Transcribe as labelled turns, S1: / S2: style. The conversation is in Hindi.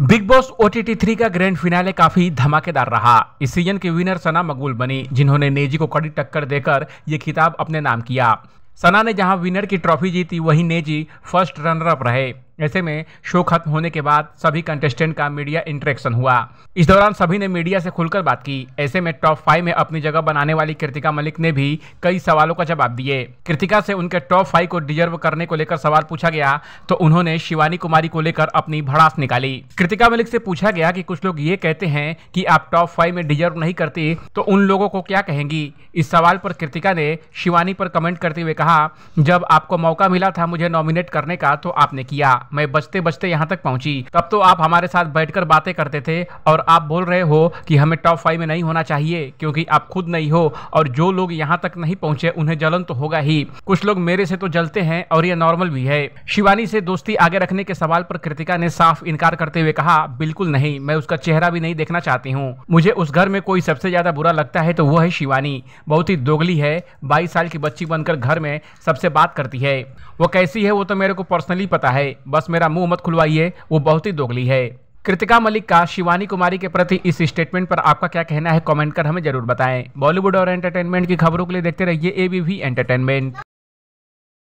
S1: big Boss O T three का ग्रैंड फिनाले काफी धमाकेदार रहा इस सीजन के विनर सना मकबूल बनी जिन्होंने नेजी को कड़ी टक्कर देकर ये खिताब अपने नाम किया सना ने जहां विनर की ट्रॉफी जीती वहीं नेजी फर्स्ट रनर अप रहे ऐसे में शो खत्म होने के बाद सभी कंटेस्टेंट का मीडिया इंटरेक्शन हुआ इस दौरान सभी ने मीडिया से खुलकर बात की ऐसे में टॉप फाइव में अपनी जगह बनाने वाली कृतिका मलिक ने भी कई सवालों का जवाब दिए कृतिका से उनके टॉप फाइव को डिजर्व करने को लेकर सवाल पूछा गया तो उन्होंने शिवानी कुमारी को लेकर अपनी भड़ास निकाली कृतिका मलिक से पूछा गया कि कुछ लोग ये कहते हैं कि आप टॉप फाइव में डिजर्व नहीं करती तो उन लोगों को क्या कहेंगी इस सवाल पर कृतिका ने शिवानी पर कमेंट करते हुए कहा जब आपको मौका मिला था मुझे नॉमिनेट करने का तो आपने किया मैं बचते बचते यहाँ तक पहुँची तब तो आप हमारे साथ बैठकर बातें करते थे और आप बोल रहे हो कि हमें टॉप फाइव में नहीं होना चाहिए क्योंकि आप खुद नहीं हो और जो लोग यहाँ तक नहीं पहुँचे उन्हें जलन तो होगा ही कुछ लोग मेरे से तो जलते हैं और ये नॉर्मल भी है शिवानी से दोस्ती आगे रखने के सवाल पर कृतिका ने साफ इनकार करते हुए कहा बिल्कुल नहीं मैं उसका चेहरा भी नहीं देखना चाहती हूँ मुझे उस घर में कोई सबसे ज्यादा बुरा लगता है तो वो है शिवानी बहुत ही दोगली है बाईस साल की बच्ची बनकर घर में सबसे बात करती है वो कैसी है वो तो मेरे को पर्सनली पता है बस मेरा मुंह मत खुलवाइए वो बहुत ही दोगली है कृतिका मलिक का शिवानी कुमारी के प्रति इस स्टेटमेंट पर आपका क्या कहना है कमेंट कर हमें जरूर बताएं बॉलीवुड और एंटरटेनमेंट की खबरों के लिए देखते रहिए एबीवी एंटरटेनमेंट